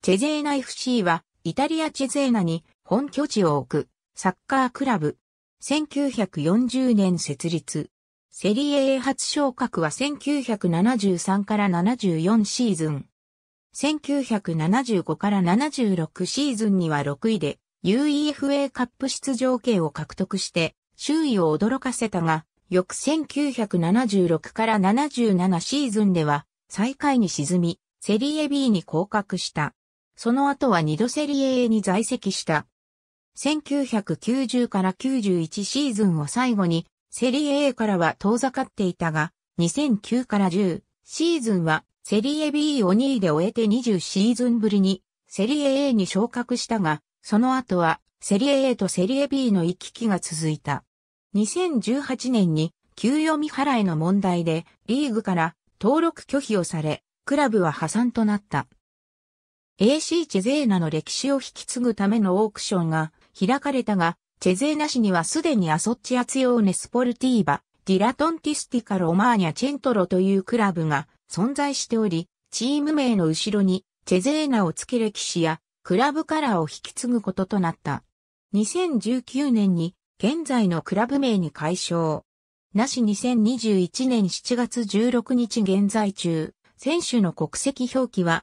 チェゼーナ FC は、イタリアチェゼーナに本拠地を置くサッカークラブ。1940年設立。セリエ A 初昇格は1973から74シーズン。1975から76シーズンには6位で UEFA カップ出場権を獲得して周囲を驚かせたが、翌1976から77シーズンでは最下位に沈み、セリエ B に降格した。その後は二度セリエ A に在籍した。1990から91シーズンを最後に、セリエ A からは遠ざかっていたが、2009から10シーズンはセリエ B を2位で終えて20シーズンぶりにセリエ A に昇格したが、その後はセリエ A とセリエ B の行き来が続いた。2018年に給与未払いの問題でリーグから登録拒否をされ、クラブは破産となった。AC チェゼーナの歴史を引き継ぐためのオークションが開かれたが、チェゼーナ市にはすでにアソッチアツヨーネスポルティーバ、ディラトンティスティカロマーニャチェントロというクラブが存在しており、チーム名の後ろにチェゼーナを付け歴史やクラブカラーを引き継ぐこととなった。2019年に現在のクラブ名に解消。なし2021年7月16日現在中、選手の国籍表記は